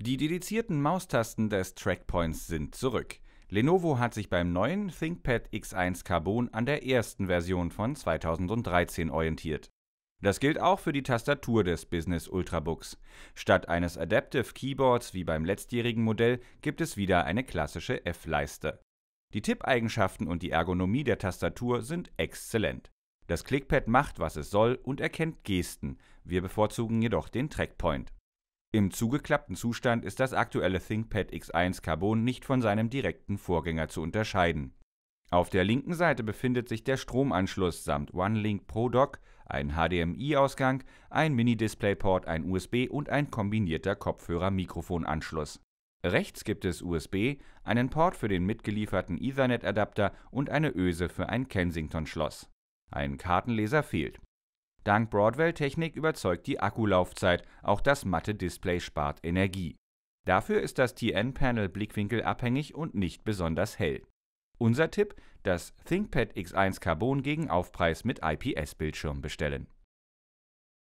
Die dedizierten Maustasten des Trackpoints sind zurück. Lenovo hat sich beim neuen ThinkPad X1 Carbon an der ersten Version von 2013 orientiert. Das gilt auch für die Tastatur des Business Ultrabooks. Statt eines Adaptive Keyboards wie beim letztjährigen Modell gibt es wieder eine klassische F-Leiste. Die Tippeigenschaften und die Ergonomie der Tastatur sind exzellent. Das Clickpad macht, was es soll und erkennt Gesten. Wir bevorzugen jedoch den Trackpoint. Im zugeklappten Zustand ist das aktuelle ThinkPad X1 Carbon nicht von seinem direkten Vorgänger zu unterscheiden. Auf der linken Seite befindet sich der Stromanschluss samt OneLink Pro Dock, ein HDMI-Ausgang, ein Mini-DisplayPort, ein USB und ein kombinierter Kopfhörer-Mikrofonanschluss. Rechts gibt es USB, einen Port für den mitgelieferten Ethernet-Adapter und eine Öse für ein Kensington-Schloss. Ein Kartenleser fehlt Dank Broadwell-Technik überzeugt die Akkulaufzeit, auch das matte Display spart Energie. Dafür ist das TN-Panel blickwinkelabhängig und nicht besonders hell. Unser Tipp: das ThinkPad X1 Carbon gegen Aufpreis mit IPS-Bildschirm bestellen.